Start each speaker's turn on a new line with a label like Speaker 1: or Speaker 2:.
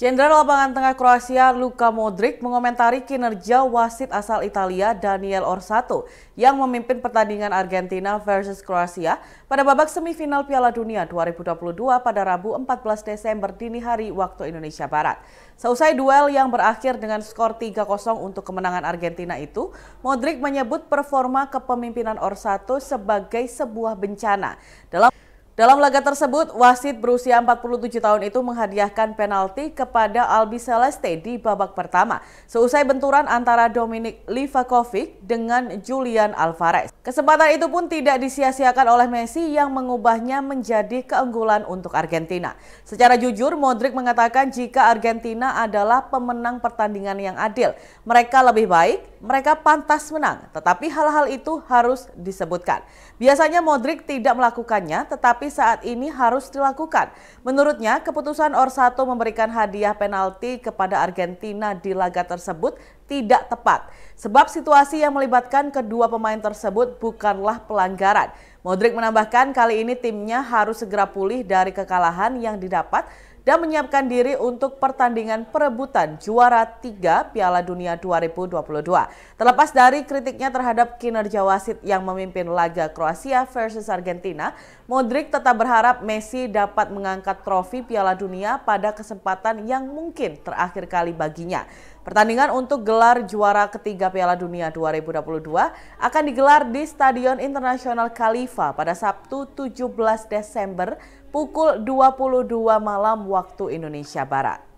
Speaker 1: Jenderal lapangan tengah Kroasia Luka Modric mengomentari kinerja wasit asal Italia Daniel Orsato yang memimpin pertandingan Argentina versus Kroasia pada babak semifinal Piala Dunia 2022 pada Rabu 14 Desember dini hari waktu Indonesia Barat. Seusai duel yang berakhir dengan skor 3-0 untuk kemenangan Argentina itu, Modric menyebut performa kepemimpinan Orsato sebagai sebuah bencana. Dalam dalam laga tersebut, wasit berusia 47 tahun itu menghadiahkan penalti kepada Albi Celeste di babak pertama seusai benturan antara Dominic Livakovic dengan Julian Alvarez. Kesempatan itu pun tidak disia-siakan oleh Messi yang mengubahnya menjadi keunggulan untuk Argentina. Secara jujur, Modric mengatakan jika Argentina adalah pemenang pertandingan yang adil. Mereka lebih baik, mereka pantas menang, tetapi hal-hal itu harus disebutkan. Biasanya Modric tidak melakukannya, tetapi tapi saat ini harus dilakukan. Menurutnya, keputusan Orsato memberikan hadiah penalti kepada Argentina di laga tersebut tidak tepat. Sebab situasi yang melibatkan kedua pemain tersebut bukanlah pelanggaran. Modric menambahkan kali ini timnya harus segera pulih dari kekalahan yang didapat dan menyiapkan diri untuk pertandingan perebutan juara 3 Piala Dunia 2022. Terlepas dari kritiknya terhadap kinerja wasit yang memimpin laga Kroasia versus Argentina, Modric tetap berharap Messi dapat mengangkat trofi Piala Dunia pada kesempatan yang mungkin terakhir kali baginya. Pertandingan untuk gelar juara ketiga Piala Dunia 2022 akan digelar di Stadion Internasional Khalifa pada Sabtu 17 Desember pukul 22 malam waktu Indonesia Barat.